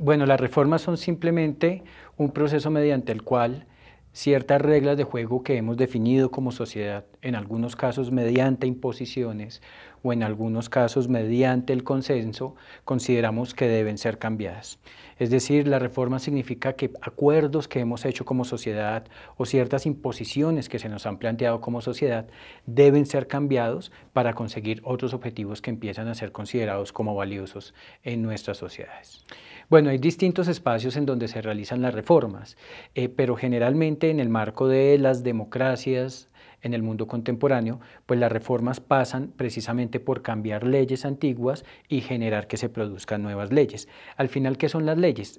Bueno, las reformas son simplemente un proceso mediante el cual ciertas reglas de juego que hemos definido como sociedad, en algunos casos mediante imposiciones o en algunos casos mediante el consenso, consideramos que deben ser cambiadas. Es decir, la reforma significa que acuerdos que hemos hecho como sociedad o ciertas imposiciones que se nos han planteado como sociedad deben ser cambiados para conseguir otros objetivos que empiezan a ser considerados como valiosos en nuestras sociedades. Bueno, hay distintos espacios en donde se realizan las reformas, eh, pero generalmente en el marco de las democracias en el mundo contemporáneo, pues las reformas pasan precisamente por cambiar leyes antiguas y generar que se produzcan nuevas leyes. Al final, ¿qué son las leyes?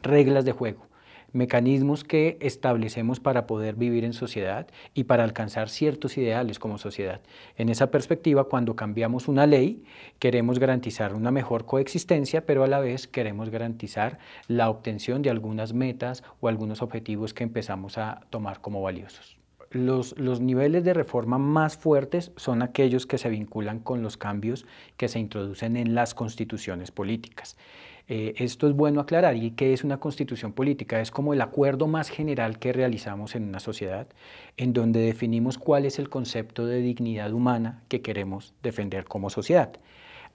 Reglas de juego mecanismos que establecemos para poder vivir en sociedad y para alcanzar ciertos ideales como sociedad. En esa perspectiva, cuando cambiamos una ley, queremos garantizar una mejor coexistencia, pero a la vez queremos garantizar la obtención de algunas metas o algunos objetivos que empezamos a tomar como valiosos. Los, niveles de reforma más fuertes son aquellos que se vinculan con los cambios que se introducen en las constituciones políticas. Eh, esto es bueno aclarar y qué es una constitución política, es como el acuerdo más general que realizamos en una sociedad, en donde definimos cuál es el concepto de dignidad humana que queremos defender como sociedad.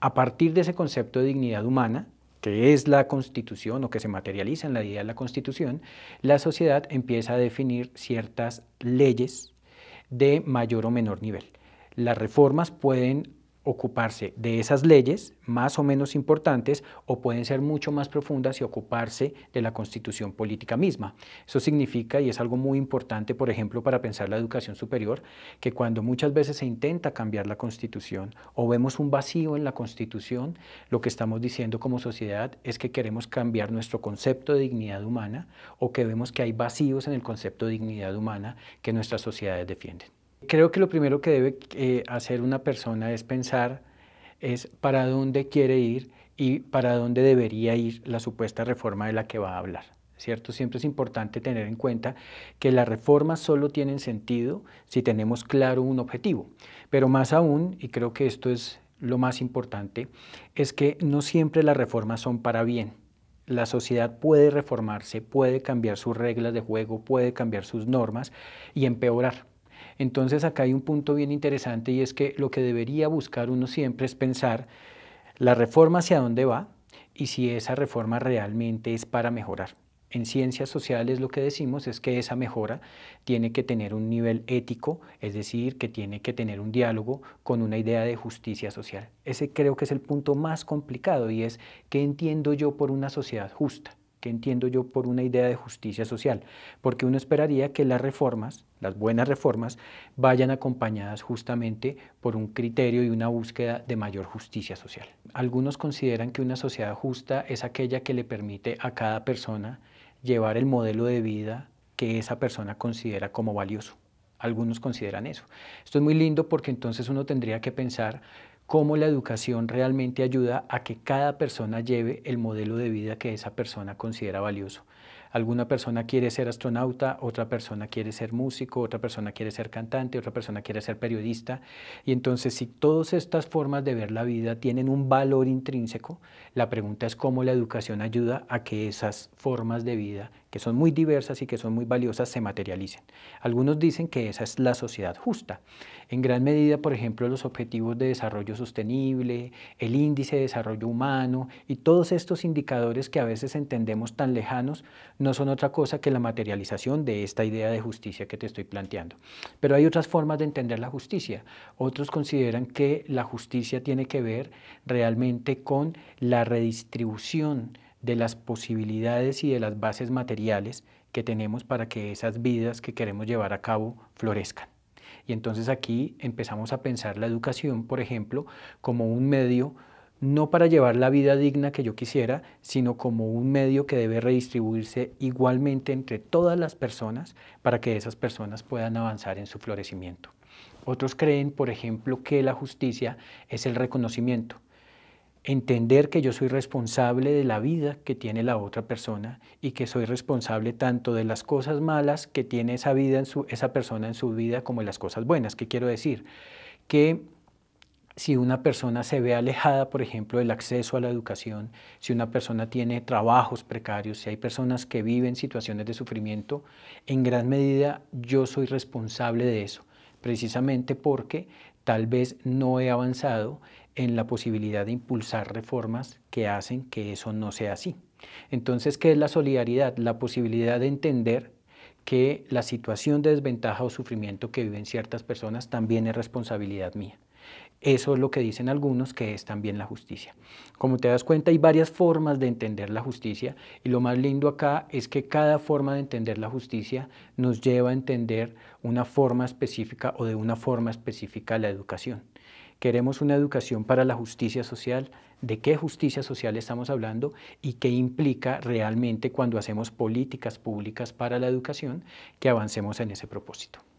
A partir de ese concepto de dignidad humana, que es la constitución o que se materializa en la idea de la constitución, la sociedad empieza a definir ciertas leyes de mayor o menor nivel. Las reformas pueden ocuparse de esas leyes más o menos importantes o pueden ser mucho más profundas y ocuparse de la constitución política misma. Eso significa, y es algo muy importante, por ejemplo, para pensar la educación superior, que cuando muchas veces se intenta cambiar la constitución o vemos un vacío en la constitución, lo que estamos diciendo como sociedad es que queremos cambiar nuestro concepto de dignidad humana o que vemos que hay vacíos en el concepto de dignidad humana que nuestras sociedades defienden. Creo que lo primero que debe eh, hacer una persona es pensar es para dónde quiere ir y para dónde debería ir la supuesta reforma de la que va a hablar. ¿Cierto? Siempre es importante tener en cuenta que las reformas solo tienen sentido si tenemos claro un objetivo, pero más aún, y creo que esto es lo más importante, es que no siempre las reformas son para bien. La sociedad puede reformarse, puede cambiar sus reglas de juego, puede cambiar sus normas y empeorar. Entonces acá hay un punto bien interesante y es que lo que debería buscar uno siempre es pensar la reforma hacia dónde va y si esa reforma realmente es para mejorar. En ciencias sociales lo que decimos es que esa mejora tiene que tener un nivel ético, es decir, que tiene que tener un diálogo con una idea de justicia social. Ese creo que es el punto más complicado y es qué entiendo yo por una sociedad justa que entiendo yo por una idea de justicia social, porque uno esperaría que las reformas, las buenas reformas, vayan acompañadas justamente por un criterio y una búsqueda de mayor justicia social. Algunos consideran que una sociedad justa es aquella que le permite a cada persona llevar el modelo de vida que esa persona considera como valioso. Algunos consideran eso. Esto es muy lindo porque entonces uno tendría que pensar cómo la educación realmente ayuda a que cada persona lleve el modelo de vida que esa persona considera valioso. Alguna persona quiere ser astronauta, otra persona quiere ser músico, otra persona quiere ser cantante, otra persona quiere ser periodista. Y entonces si todas estas formas de ver la vida tienen un valor intrínseco, la pregunta es cómo la educación ayuda a que esas formas de vida que son muy diversas y que son muy valiosas, se materialicen. Algunos dicen que esa es la sociedad justa. En gran medida, por ejemplo, los objetivos de desarrollo sostenible, el índice de desarrollo humano y todos estos indicadores que a veces entendemos tan lejanos no son otra cosa que la materialización de esta idea de justicia que te estoy planteando. Pero hay otras formas de entender la justicia. Otros consideran que la justicia tiene que ver realmente con la redistribución de las posibilidades y de las bases materiales que tenemos para que esas vidas que queremos llevar a cabo florezcan. Y entonces aquí empezamos a pensar la educación, por ejemplo, como un medio no para llevar la vida digna que yo quisiera, sino como un medio que debe redistribuirse igualmente entre todas las personas para que esas personas puedan avanzar en su florecimiento. Otros creen, por ejemplo, que la justicia es el reconocimiento, entender que yo soy responsable de la vida que tiene la otra persona y que soy responsable tanto de las cosas malas que tiene esa vida esa persona en su vida como de las cosas buenas. ¿Qué quiero decir? Que si una persona se ve alejada, por ejemplo, del acceso a la educación, si una persona tiene trabajos precarios, si hay personas que viven situaciones de sufrimiento, en gran medida yo soy responsable de eso precisamente porque tal vez no he avanzado en la posibilidad de impulsar reformas que hacen que eso no sea así. Entonces, ¿qué es la solidaridad? La posibilidad de entender que la situación de desventaja o sufrimiento que viven ciertas personas también es responsabilidad mía. Eso es lo que dicen algunos que es también la justicia. Como te das cuenta, hay varias formas de entender la justicia y lo más lindo acá es que cada forma de entender la justicia nos lleva a entender una forma específica o de una forma específica la educación. Queremos una educación para la justicia social, de qué justicia social estamos hablando y qué implica realmente cuando hacemos políticas públicas para la educación que avancemos en ese propósito.